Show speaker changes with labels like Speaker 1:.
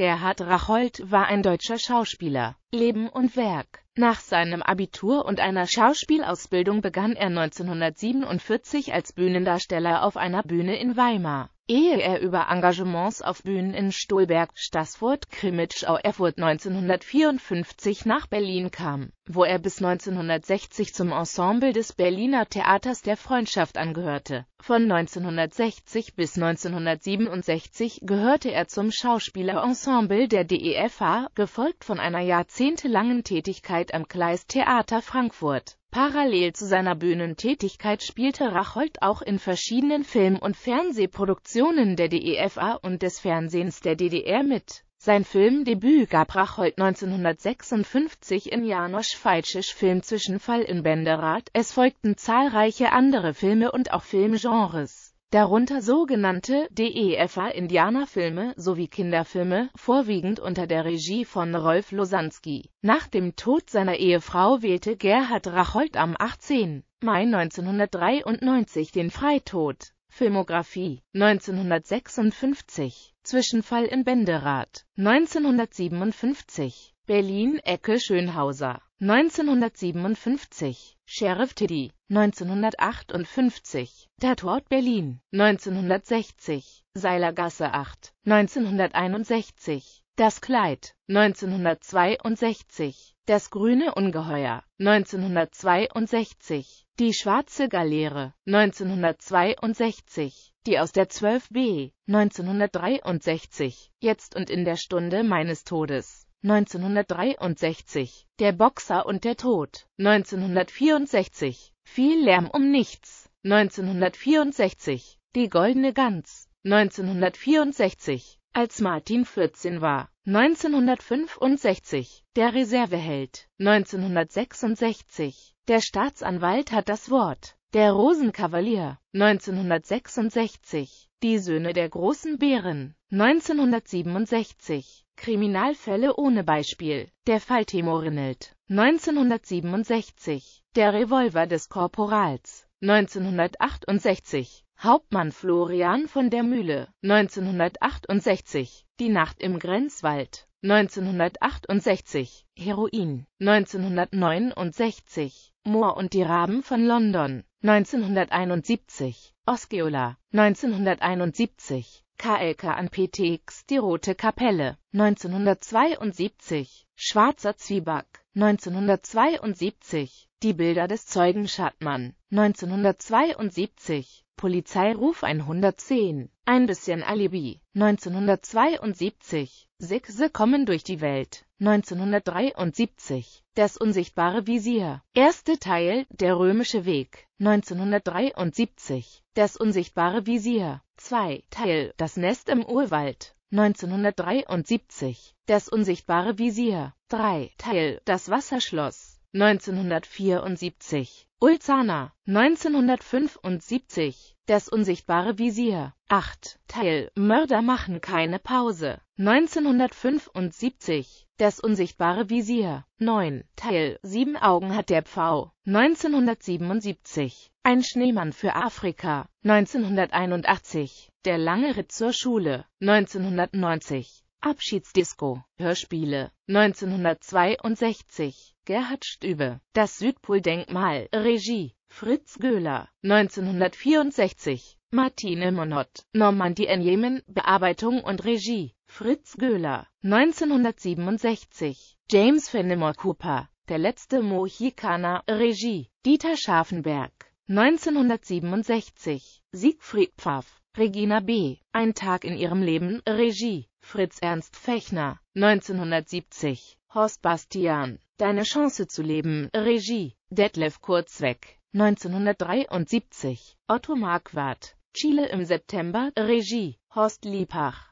Speaker 1: Gerhard Racholt war ein deutscher Schauspieler. Leben und Werk Nach seinem Abitur und einer Schauspielausbildung begann er 1947 als Bühnendarsteller auf einer Bühne in Weimar. Ehe er über Engagements auf Bühnen in Stolberg, Stassfurt, Krimitschau, Erfurt 1954 nach Berlin kam, wo er bis 1960 zum Ensemble des Berliner Theaters der Freundschaft angehörte. Von 1960 bis 1967 gehörte er zum Schauspielerensemble der DEFA, gefolgt von einer jahrzehntelangen Tätigkeit am Kleist Theater Frankfurt. Parallel zu seiner Bühnentätigkeit spielte Rachold auch in verschiedenen Film- und Fernsehproduktionen der DEFA und des Fernsehens der DDR mit sein Filmdebüt gab Racholt 1956 in Janosch Feitsches Film Zwischenfall in Benderath. Es folgten zahlreiche andere Filme und auch Filmgenres, darunter sogenannte DEFA-Indianerfilme sowie Kinderfilme, vorwiegend unter der Regie von Rolf Losanski. Nach dem Tod seiner Ehefrau wählte Gerhard Racholt am 18. Mai 1993 den Freitod. Filmografie 1956 Zwischenfall in Benderath 1957, Berlin-Ecke Schönhauser 1957, Sheriff Tiddy 1958, Tatort Berlin 1960, Seilergasse 8 1961, Das Kleid 1962, Das grüne Ungeheuer 1962, Die schwarze Galeere 1962 die aus der 12b 1963 jetzt und in der Stunde meines Todes 1963 Der Boxer und der Tod 1964 Viel Lärm um nichts 1964 Die goldene Gans 1964 als Martin 14 war 1965 Der Reserveheld 1966 Der Staatsanwalt hat das Wort der Rosenkavalier 1966, Die Söhne der großen Bären 1967, Kriminalfälle ohne Beispiel, Der Fall Timo 1967, Der Revolver des Korporals 1968, Hauptmann Florian von der Mühle 1968, Die Nacht im Grenzwald 1968 Heroin 1969 Moor und die Raben von London 1971 Osceola 1971 KLK an PTX Die Rote Kapelle 1972 Schwarzer Zwieback 1972 Die Bilder des Zeugen Schattmann 1972 Polizeiruf 110 Ein bisschen Alibi 1972 Sechse kommen durch die Welt 1973 Das unsichtbare Visier Erste Teil Der römische Weg 1973 Das unsichtbare Visier 2 Teil Das Nest im Urwald 1973, Das unsichtbare Visier, 3, Teil, Das Wasserschloss, 1974 Ulzana, 1975, Das unsichtbare Visier, 8, Teil, Mörder machen keine Pause, 1975, Das unsichtbare Visier, 9, Teil, Sieben Augen hat der Pfau, 1977, Ein Schneemann für Afrika, 1981, Der lange Ritt zur Schule, 1990, Abschiedsdisco, Hörspiele, 1962, Gerhard Stübe, Das Südpoldenkmal, Regie, Fritz Göhler, 1964, Martine Monod, Normandie in Jemen, Bearbeitung und Regie, Fritz Göhler, 1967, James Fenimore Cooper, Der letzte Mohikaner, Regie, Dieter Scharfenberg, 1967, Siegfried Pfaff, Regina B. Ein Tag in ihrem Leben, Regie, Fritz Ernst Fechner, 1970, Horst Bastian, Deine Chance zu leben, Regie, Detlef Kurzweg, 1973, Otto Marquardt, Chile im September, Regie, Horst Liebach.